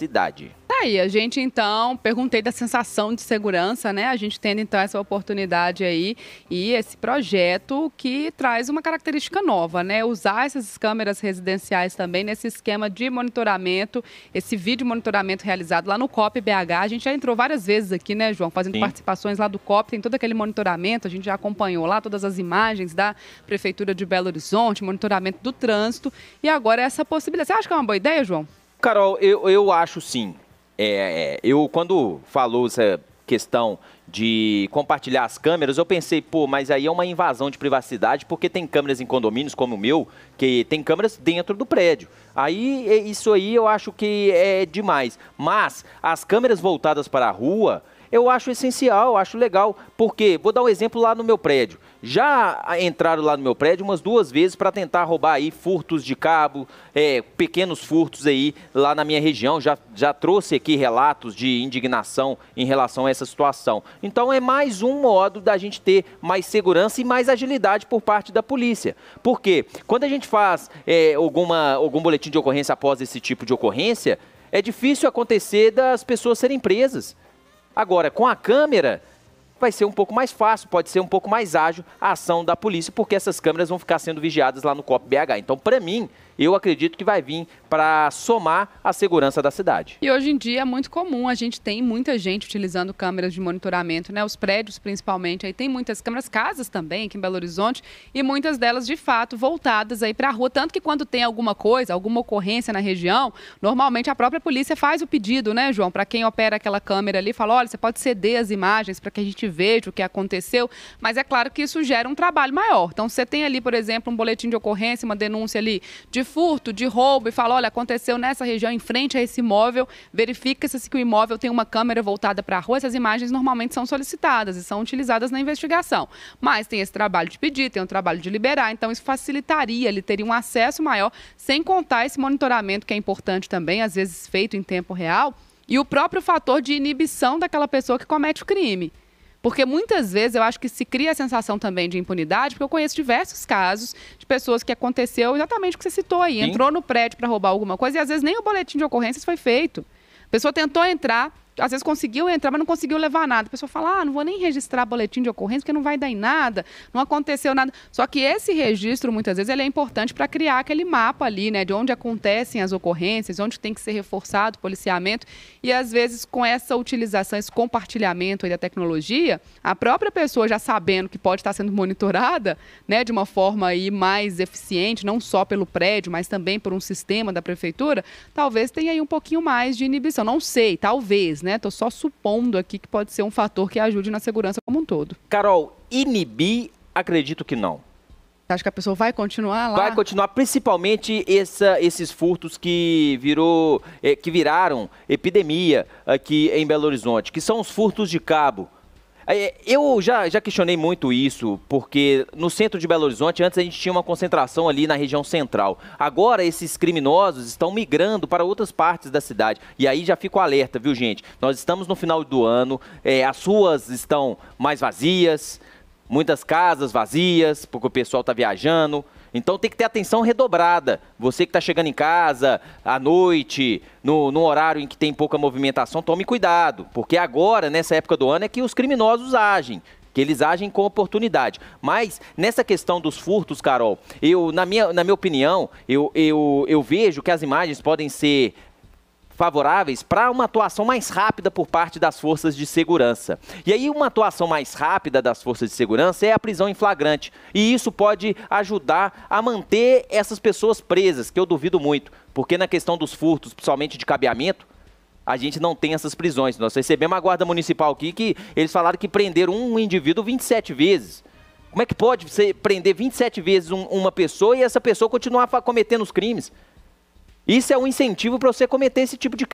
cidade. Tá aí, a gente então, perguntei da sensação de segurança, né? A gente tendo então essa oportunidade aí e esse projeto que traz uma característica nova, né? Usar essas câmeras residenciais também nesse esquema de monitoramento, esse vídeo monitoramento realizado lá no COP BH. A gente já entrou várias vezes aqui, né, João? Fazendo Sim. participações lá do COP, tem todo aquele monitoramento, a gente já acompanhou lá todas as imagens da Prefeitura de Belo Horizonte, monitoramento do trânsito e agora essa possibilidade. Você acha que é uma boa ideia, João? Carol, eu, eu acho sim. É, é, eu, quando falou essa questão de compartilhar as câmeras, eu pensei, pô, mas aí é uma invasão de privacidade, porque tem câmeras em condomínios como o meu, que tem câmeras dentro do prédio. Aí é, isso aí eu acho que é demais. Mas as câmeras voltadas para a rua, eu acho essencial, eu acho legal. Porque, vou dar um exemplo lá no meu prédio. Já entraram lá no meu prédio umas duas vezes para tentar roubar aí furtos de cabo, é, pequenos furtos aí lá na minha região. Já, já trouxe aqui relatos de indignação em relação a essa situação. Então é mais um modo da gente ter mais segurança e mais agilidade por parte da polícia. Porque quando a gente faz é, alguma, algum boletim de ocorrência após esse tipo de ocorrência, é difícil acontecer das pessoas serem presas. Agora, com a câmera, vai ser um pouco mais fácil, pode ser um pouco mais ágil a ação da polícia, porque essas câmeras vão ficar sendo vigiadas lá no COP BH. Então, para mim, eu acredito que vai vir para somar a segurança da cidade. E hoje em dia é muito comum, a gente tem muita gente utilizando câmeras de monitoramento, né? Os prédios principalmente, aí tem muitas câmeras, casas também aqui em Belo Horizonte, e muitas delas de fato voltadas aí para a rua, tanto que quando tem alguma coisa, alguma ocorrência na região, normalmente a própria polícia faz o pedido, né, João, para quem opera aquela câmera ali, fala, olha, você pode ceder as imagens para que a gente veja o que aconteceu, mas é claro que isso gera um trabalho maior. Então, você tem ali, por exemplo, um boletim de ocorrência, uma denúncia ali de furto, de roubo, e fala: olha, aconteceu nessa região, em frente a esse imóvel, verifica-se que o imóvel tem uma câmera voltada para a rua. Essas imagens normalmente são solicitadas e são utilizadas na investigação. Mas tem esse trabalho de pedir, tem o trabalho de liberar, então isso facilitaria, ele teria um acesso maior, sem contar esse monitoramento que é importante também, às vezes feito em tempo real e o próprio fator de inibição daquela pessoa que comete o crime. Porque muitas vezes eu acho que se cria a sensação também de impunidade, porque eu conheço diversos casos de pessoas que aconteceu exatamente o que você citou aí. Sim. Entrou no prédio para roubar alguma coisa e às vezes nem o boletim de ocorrências foi feito. A pessoa tentou entrar, às vezes conseguiu entrar, mas não conseguiu levar nada. A pessoa fala: ah, não vou nem registrar boletim de ocorrência, porque não vai dar em nada, não aconteceu nada. Só que esse registro, muitas vezes, ele é importante para criar aquele mapa ali, né, de onde acontecem as ocorrências, onde tem que ser reforçado o policiamento. E, às vezes, com essa utilização, esse compartilhamento da tecnologia, a própria pessoa já sabendo que pode estar sendo monitorada, né, de uma forma aí mais eficiente, não só pelo prédio, mas também por um sistema da prefeitura, talvez tenha aí um pouquinho mais de inibição. Não sei, talvez né? Estou só supondo aqui que pode ser um fator que ajude na segurança como um todo. Carol, inibir, acredito que não. Acho que a pessoa vai continuar lá? Vai continuar, principalmente essa, esses furtos que virou, eh, que viraram epidemia aqui em Belo Horizonte, que são os furtos de cabo. É, eu já, já questionei muito isso, porque no centro de Belo Horizonte, antes a gente tinha uma concentração ali na região central. Agora esses criminosos estão migrando para outras partes da cidade. E aí já fico alerta, viu, gente? Nós estamos no final do ano, é, as ruas estão mais vazias, muitas casas vazias, porque o pessoal está viajando. Então tem que ter atenção redobrada. Você que está chegando em casa, à noite, no, no, horário em que tem pouca movimentação, tome cuidado. Porque agora, nessa época do ano, é que os criminosos agem. Que eles agem com oportunidade. Mas nessa questão dos furtos, Carol, eu, na minha, na minha opinião, eu, eu, eu vejo que as imagens podem ser favoráveis para uma atuação mais rápida por parte das forças de segurança. E aí, uma atuação mais rápida das forças de segurança é a prisão em flagrante. E isso pode ajudar a manter essas pessoas presas, que eu duvido muito, porque na questão dos furtos, principalmente de cabeamento, a gente não tem essas prisões. Nós recebemos a guarda municipal aqui que eles falaram que prenderam um indivíduo 27 vezes. Como é que pode você prender 27 vezes um, uma pessoa e essa pessoa continuar cometendo os crimes? Isso é um incentivo para você cometer esse tipo de